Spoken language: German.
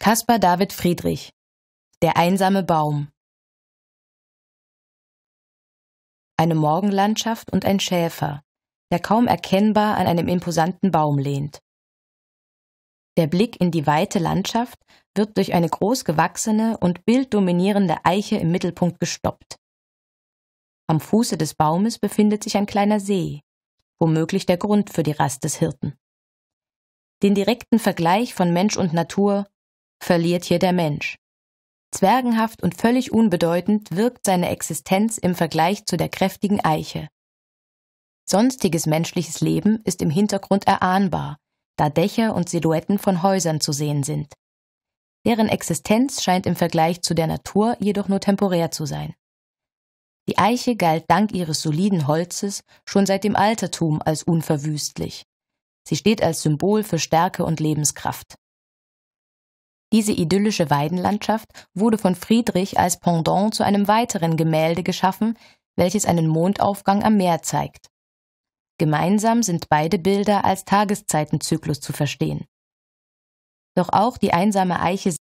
Caspar David Friedrich Der einsame Baum Eine Morgenlandschaft und ein Schäfer, der kaum erkennbar an einem imposanten Baum lehnt. Der Blick in die weite Landschaft wird durch eine großgewachsene und bilddominierende Eiche im Mittelpunkt gestoppt. Am Fuße des Baumes befindet sich ein kleiner See, womöglich der Grund für die Rast des Hirten. Den direkten Vergleich von Mensch und Natur verliert hier der Mensch. Zwergenhaft und völlig unbedeutend wirkt seine Existenz im Vergleich zu der kräftigen Eiche. Sonstiges menschliches Leben ist im Hintergrund erahnbar, da Dächer und Silhouetten von Häusern zu sehen sind. Deren Existenz scheint im Vergleich zu der Natur jedoch nur temporär zu sein. Die Eiche galt dank ihres soliden Holzes schon seit dem Altertum als unverwüstlich. Sie steht als Symbol für Stärke und Lebenskraft. Diese idyllische Weidenlandschaft wurde von Friedrich als Pendant zu einem weiteren Gemälde geschaffen, welches einen Mondaufgang am Meer zeigt. Gemeinsam sind beide Bilder als Tageszeitenzyklus zu verstehen. Doch auch die einsame Eiche